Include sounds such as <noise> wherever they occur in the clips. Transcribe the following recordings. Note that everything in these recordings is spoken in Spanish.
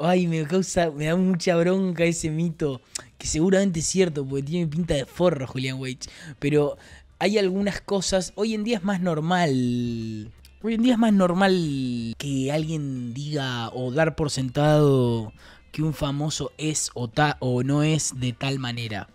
Ay, me causa, me da mucha bronca ese mito, que seguramente es cierto, porque tiene pinta de forro Julian Wage, pero hay algunas cosas, hoy en día es más normal, hoy en día es más normal que alguien diga o dar por sentado que un famoso es o, no es de tal manera.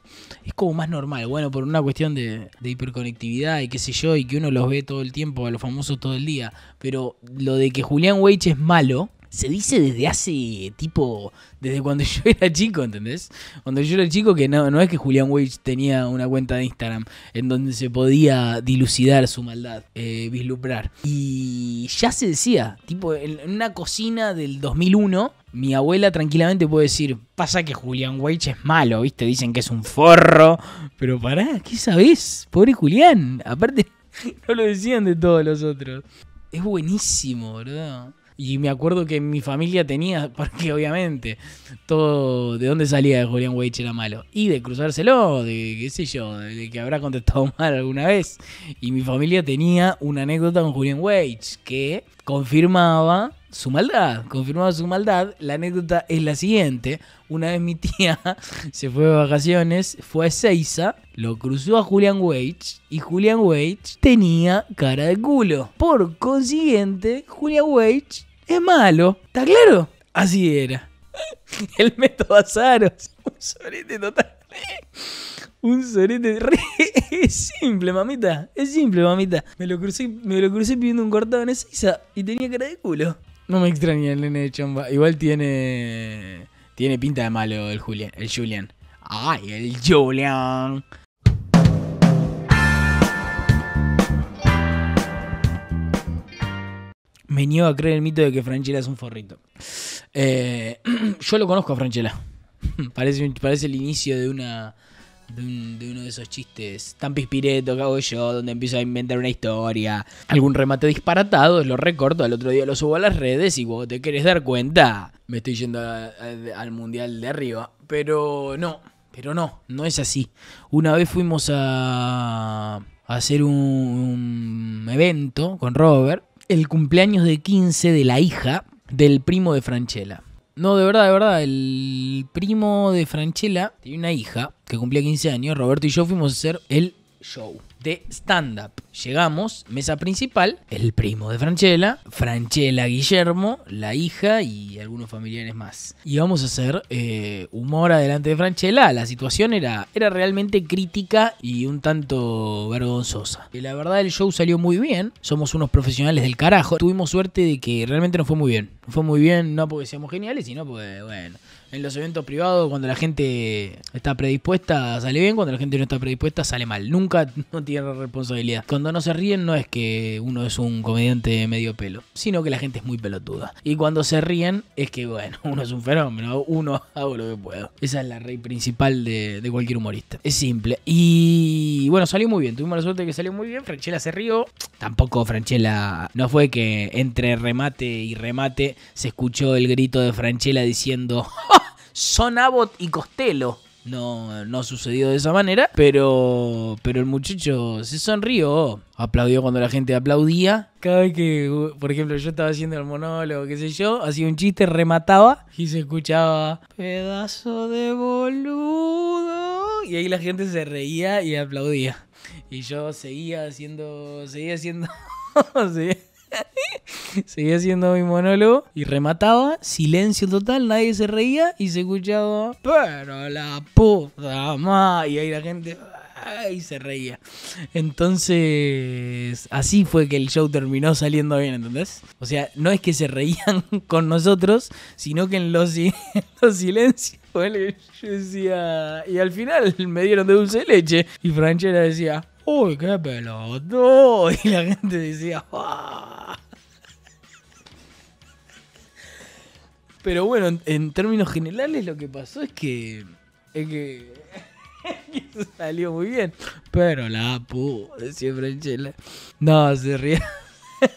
Es como más normal, bueno, por una cuestión de, hiperconectividad y qué sé yo, y que uno los ve todo el tiempo, a los famosos todo el día. Pero lo de que Julián Weich es malo, se dice desde hace tipo, desde cuando <laughs> yo era chico, ¿entendés? Cuando yo era chico que no, es que Julián Wage tenía una cuenta de Instagram en donde se podía dilucidar su maldad, eh, vislumbrar. Y ya se decía, tipo, en una cocina del 2001, mi abuela tranquilamente puede decir, pasa que Julián Weich es malo, ¿viste? Dicen que es un forro, pero pará, ¿qué sabés? Pobre Julián, aparte <laughs> no lo decían de todos los otros. Es buenísimo, ¿verdad? Y me acuerdo que mi familia tenía, <laughs> porque obviamente, todo de dónde salía de Julián Weich era malo. Y de cruzárselo, de qué sé yo, de que habrá contestado <laughs> mal alguna vez. Y mi familia tenía una anécdota con Julian Weich que confirmaba su maldad, confirmaba su maldad. La anécdota es la siguiente. Una vez mi tía <laughs> se fue de vacaciones, fue a Ezeiza, lo cruzó a Julian Weich y Julian Weich tenía cara de culo. Por consiguiente, Julian Weich es malo, ¿está claro? Así era. <laughs> El método Azaros, <laughs> un sorete total. Un sorete re. <laughs> Es simple, mamita. Es simple, mamita. Me lo crucé, me lo crucé pidiendo un cortado en esa y tenía cara de culo. No me extrañé el nene de chomba. Igual tiene. Tiene pinta de malo el Julian. El Julian. Ay, el Julian. me niego a creer el mito de que Franchella es un forrito. Eh, <clears throat> yo lo conozco a Franchella. <laughs> Parece, parece el inicio de una. De, uno de esos chistes tan pispireto que yo, donde empiezo a inventar una historia, algún remate disparatado, lo recorto, al otro día lo subo a las redes y vos te querés dar cuenta, me estoy yendo al mundial de arriba. Pero no, pero no, no es así. Una vez fuimos a, hacer un evento con Robert el cumpleaños de 15 de la hija del primo de Franchella. No, de verdad, de verdad, el primo de Franchella tiene una hija que cumplía 15 años, Roberto y yo fuimos a hacer el show de stand-up. Llegamos, mesa principal, el primo de Franchella, Franchella Guillermo, la hija y algunos familiares más. Y vamos a hacer eh, humor adelante de Franchella. La situación era, era realmente crítica y un tanto vergonzosa. Y la verdad, el show salió muy bien. Somos unos profesionales del carajo. Tuvimos suerte de que realmente nos fue muy bien. fue muy bien, no porque seamos geniales, sino porque, bueno en los eventos privados, cuando la gente está predispuesta, sale bien, cuando la gente no está predispuesta, sale mal. Nunca <laughs> no tiene responsabilidad. Cuando no se ríen, no es que uno es un comediante medio pelo, sino que la gente es muy pelotuda. Y cuando se ríen, es que, bueno, <laughs> uno es un fenómeno, uno <laughs> hago lo que puedo. Esa es la rey principal de, cualquier humorista. Es simple. Y bueno, salió muy bien. Tuvimos la suerte de que salió muy bien. Franchella se rió. Tampoco Franchella. No fue que entre remate y remate se escuchó el grito de Franchella diciendo. Son Abbott y Costello. No, no sucedió de esa manera, pero, pero el muchacho se sonrió, aplaudió cuando la gente aplaudía. Cada vez que, por ejemplo, yo estaba haciendo el monólogo, qué sé yo, hacía un chiste, remataba y se escuchaba pedazo de boludo. Y ahí la gente se reía y aplaudía. Y yo seguía haciendo, seguía haciendo... <laughs> <laughs> seguía haciendo mi monólogo y remataba, silencio total, nadie se reía y se escuchaba, pero la puta madre, y ahí la gente y se reía. Entonces, así fue que el show terminó saliendo bien, ¿entendés? O sea, no es que se reían <laughs> con nosotros, sino que en los, <laughs> silencios. Yo decía, y al final me dieron de dulce leche. Y Franchella decía, uy, qué pelotudo. Y la gente decía, ¡Ah! Pero bueno, en, términos generales lo que pasó es que. Es que. <laughs> salió muy bien. Pero la pu, en chile No, se ríe. <laughs>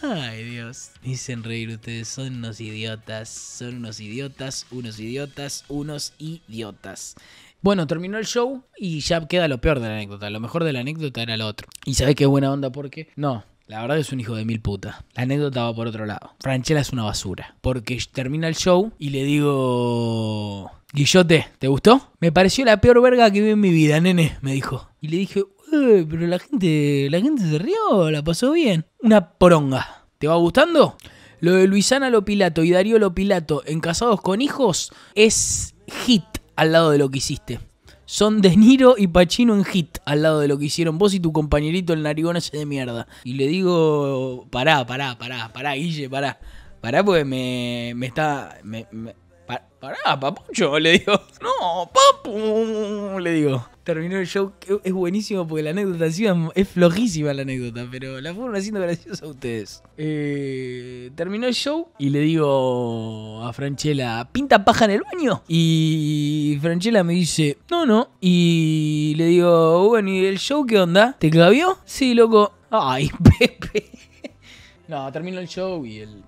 Ay Dios, dicen reír ustedes, son unos idiotas, son unos idiotas, unos idiotas, unos idiotas. Bueno, terminó el show y ya queda lo peor de la anécdota. Lo mejor de la anécdota era lo otro. Y sabés qué buena onda porque. No, la verdad es un hijo de mil putas. La anécdota va por otro lado. Franchella es una basura. Porque termina el show y le digo... Guillote, ¿te gustó? Me pareció la peor verga que vi en mi vida, nene, me dijo. Y le dije, pero la gente, la gente se rió, la pasó bien. Una poronga. ¿Te va gustando? Lo de Luisana Lopilato y Darío Lopilato en Casados con Hijos es hit al lado de lo que hiciste son De Niro y Pacino en hit al lado de lo que hicieron vos y tu compañerito el narigón ese de mierda. Y le digo, pará, pará, pará, pará, Guille, pará. Pará pues me, me está... me, pará, papucho, le digo, <laughs> no, papu, le digo. Terminó el show, es buenísimo porque la anécdota es flojísima la anécdota, pero la fueron haciendo graciosa a ustedes. Eh, terminó el show y le digo a Franchella, ¿pinta paja en el baño? Y Franchella me dice, no, no. Y le digo, bueno, ¿y el show qué onda? ¿Te clavió? Sí, loco. Ay, <laughs> Pepe. No, terminó el show y el... <laughs>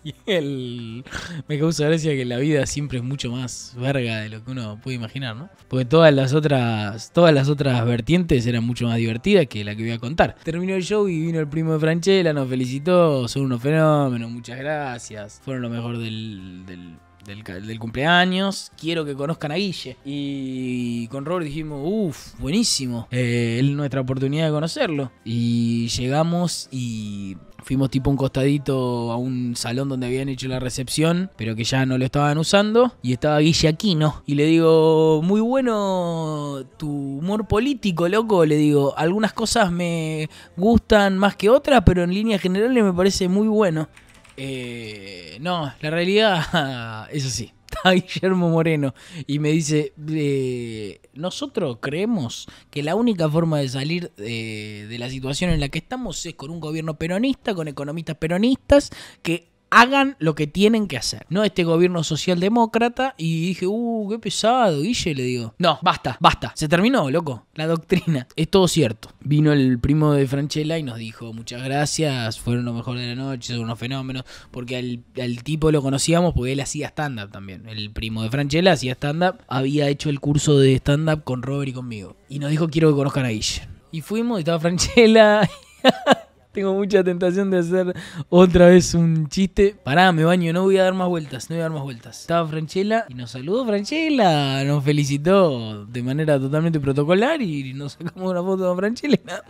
<laughs> y él Me causa gracia que la vida siempre es mucho más verga de lo que uno puede imaginar, ¿no? Porque todas las otras, todas las otras vertientes eran mucho más divertidas que la que voy a contar. Terminó el show y vino el primo de Franchella, nos felicitó, son unos fenómenos, muchas gracias. Fueron lo mejor del, del cumpleaños, quiero que conozcan a Guille. Y con Robert dijimos, uff, buenísimo, eh, es nuestra oportunidad de conocerlo. Y llegamos y Fuimos tipo un costadito a un salón donde habían hecho la recepción, pero que ya no lo estaban usando. Y estaba Guille Aquino. Y le digo, muy bueno tu humor político, loco. Le digo, algunas cosas me gustan más que otras, pero en líneas generales me parece muy bueno. Eh, no, la realidad <laughs> es así. <laughs> a Guillermo Moreno y me dice, eh, nosotros creemos que la única forma de salir eh, de la situación en la que estamos es con un gobierno peronista, con economistas peronistas, que hagan lo que tienen que hacer, ¿no? Este gobierno socialdemócrata. Y dije, uh, qué pesado, Guille, le digo. No, basta, basta. Se terminó, loco. La doctrina. Es todo cierto. Vino el primo de Franchella y nos dijo, muchas gracias, fueron lo mejor de la noche, son unos fenómenos. Porque al, al tipo lo conocíamos porque él hacía stand-up también. El primo de Franchella hacía stand-up. Había hecho el curso de stand-up con Robert y conmigo. Y nos dijo, quiero que conozcan a Guille. Y fuimos, y estaba Franchella. <laughs> Tengo mucha tentación de hacer otra vez un chiste. Pará, me baño, no voy a dar más vueltas, no voy a dar más vueltas. Estaba Franchella y nos saludó Franchella, nos felicitó de manera totalmente protocolar y nos sacamos una foto de Franchella y <laughs> nada.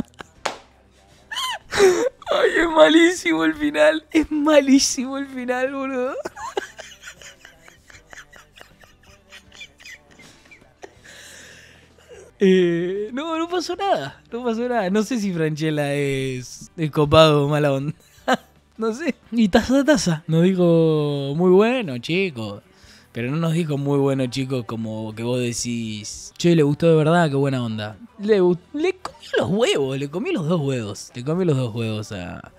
Ay, es malísimo el final, es malísimo el final, boludo. Eh, no, no pasó nada. No pasó nada. No sé si Franchella es, copado o mala onda. <laughs> no sé. Y taza a taza. Nos dijo muy bueno, chicos. Pero no nos dijo muy bueno, chicos, como que vos decís, che, le gustó de verdad, qué buena onda. Le, le comió los huevos, le comió los dos huevos. Le comió los dos huevos a,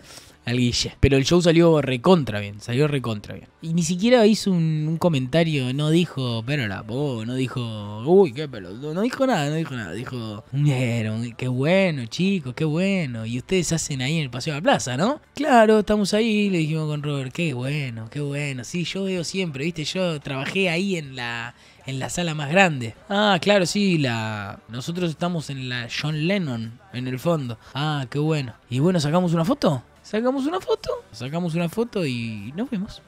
al Pero el show salió recontra bien, salió recontra bien. Y ni siquiera hizo un, comentario, no dijo, pero la no dijo, uy, qué pelotudo, no dijo nada, no dijo nada. Dijo, qué bueno, chicos, qué bueno. Y ustedes hacen ahí en el paseo de la plaza, ¿no? Claro, estamos ahí, le dijimos con Robert, qué bueno, qué bueno. Sí, yo veo siempre, viste, yo trabajé ahí en la en la sala más grande. Ah, claro, sí, la nosotros estamos en la John Lennon en el fondo. Ah, qué bueno. Y bueno, sacamos una foto. Sacamos una foto, sacamos una foto y nos vemos.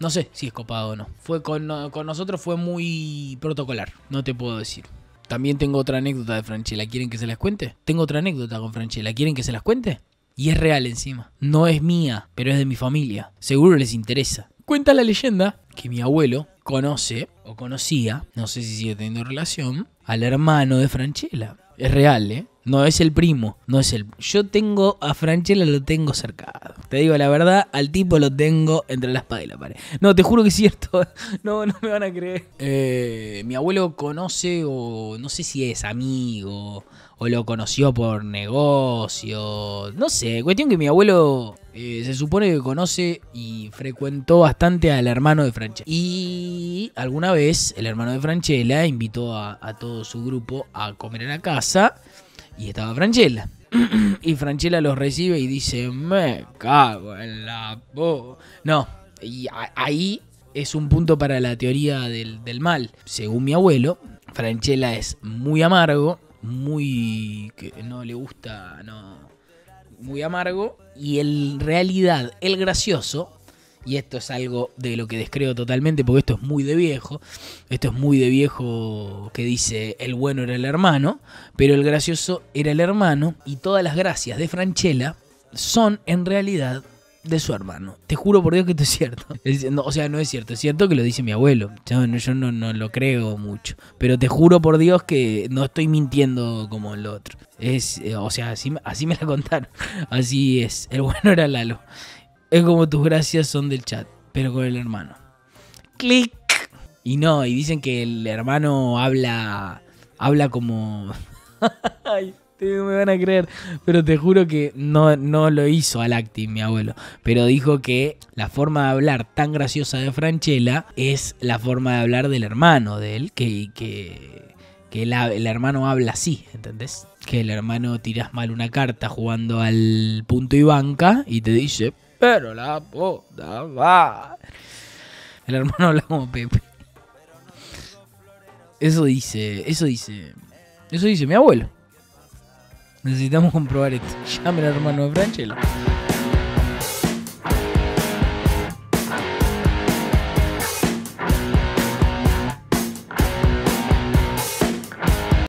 No sé si es copado o no. Fue con, con nosotros fue muy protocolar, no te puedo decir. También tengo otra anécdota de Franchella, ¿quieren que se las cuente? Tengo otra anécdota con Franchella, ¿quieren que se las cuente? Y es real encima. No es mía, pero es de mi familia. Seguro les interesa. Cuenta la leyenda que mi abuelo conoce o conocía, no sé si sigue teniendo relación, al hermano de Franchella. Es real, ¿eh? No es el primo, no es el. Yo tengo a Franchella, lo tengo cercado. Te digo la verdad, al tipo lo tengo entre las espada y No, te juro que es cierto. <laughs> No, no me van a creer. Eh, mi abuelo conoce, o no sé si es amigo, o lo conoció por negocio. No sé, cuestión que mi abuelo eh, se supone que conoce y frecuentó bastante al hermano de Franchella. Y alguna vez el hermano de Franchella invitó a, todo su grupo a comer en la casa. Y estaba Franchella. <clears throat> y Franchella los recibe y dice, me cago en la... Po no, y ahí es un punto para la teoría del, del mal. Según mi abuelo, Franchella es muy amargo, muy... que no le gusta, no... Muy amargo y en realidad el gracioso y esto es algo de lo que descreo totalmente porque esto es muy de viejo, esto es muy de viejo que dice el bueno era el hermano, pero el gracioso era el hermano y todas las gracias de Franchella son en realidad de su hermano. Te juro por Dios que esto es cierto. <laughs> o sea, no es cierto. Es cierto que lo dice mi abuelo. Yo, no, no, lo creo mucho. Pero te juro por Dios que no estoy mintiendo como el otro. Es, eh, o sea, así me la <laughs> contaron. Así es. El bueno era Lalo. Es como tus gracias son del chat, pero con el hermano. Clic. Y no, y dicen que el hermano habla. Habla como. <laughs> Ay, me van a creer. Pero te juro que no, no lo hizo Alacti, mi abuelo. Pero dijo que la forma de hablar tan graciosa de Franchella es la forma de hablar del hermano de él, que. que que el, el hermano habla así, ¿entendés? Que el hermano tiras mal una carta jugando al punto y banca y te dice, pero la puta va. El hermano habla como Pepe. Eso dice, eso dice, eso dice mi abuelo. Necesitamos comprobar esto. Llame al hermano de Franchella.